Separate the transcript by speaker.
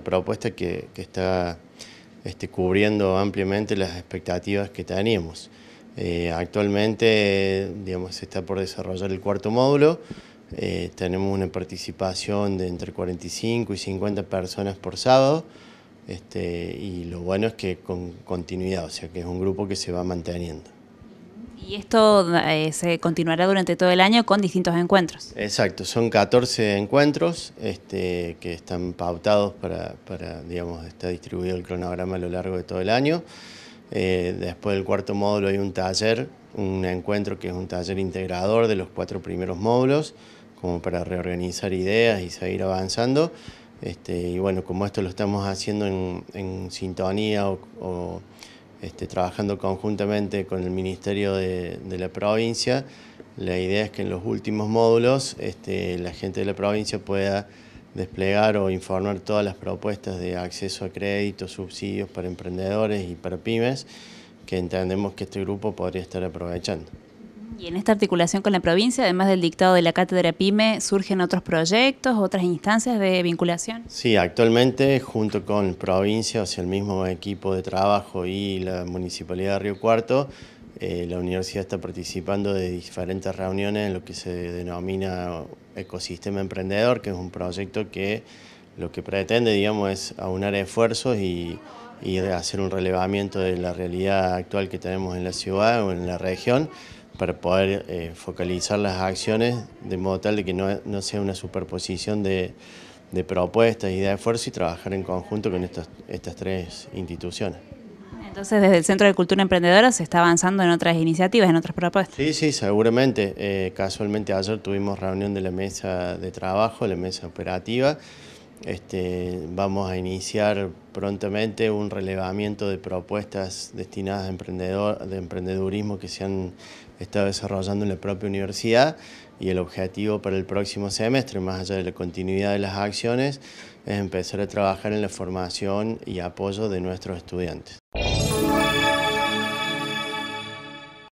Speaker 1: propuesta que, está este, cubriendo ampliamente las expectativas que teníamos. Eh, actualmente, digamos, está por desarrollar el cuarto módulo. Eh, tenemos una participación de entre 45 y 50 personas por sábado. Este, y lo bueno es que con continuidad, o sea que es un grupo que se va manteniendo.
Speaker 2: Y esto eh, se continuará durante todo el año con distintos encuentros.
Speaker 1: Exacto, son 14 encuentros este, que están pautados para, digamos, está distribuido el cronograma a lo largo de todo el año. Eh, después del cuarto módulo hay un taller, un encuentro que es un taller integrador de los cuatro primeros módulos, como para reorganizar ideas y seguir avanzando. Este, y bueno, como esto lo estamos haciendo en, sintonía o este, trabajando conjuntamente con el Ministerio de, la provincia. La idea es que en los últimos módulos este, la gente de la provincia pueda desplegar o informar todas las propuestas de acceso a créditos, subsidios para emprendedores y para pymes que entendemos que este grupo podría estar aprovechando.
Speaker 2: Y en esta articulación con la provincia, además del dictado de la cátedra PYME, ¿surgen otros proyectos, otras instancias de vinculación?
Speaker 1: Sí, actualmente junto con provincia, o sea, el mismo equipo de trabajo y la Municipalidad de Río Cuarto, eh, la universidad está participando de diferentes reuniones en lo que se denomina Ecosistema Emprendedor, que es un proyecto que lo que pretende, digamos, es aunar esfuerzos y hacer un relevamiento de la realidad actual que tenemos en la ciudad o en la región para poder eh, focalizar las acciones de modo tal de que no, sea una superposición de, propuestas y de esfuerzo y trabajar en conjunto con estas, estas tres instituciones.
Speaker 2: Entonces, desde el Centro de Cultura Emprendedora se está avanzando en otras iniciativas, en otras
Speaker 1: propuestas. Sí, sí, seguramente. Eh, casualmente ayer tuvimos reunión de la mesa de trabajo, la mesa operativa, este, vamos a iniciar prontamente un relevamiento de propuestas destinadas a emprendedor, de emprendedurismo que se han estado desarrollando en la propia universidad y el objetivo para el próximo semestre, más allá de la continuidad de las acciones, es empezar a trabajar en la formación y apoyo de nuestros estudiantes.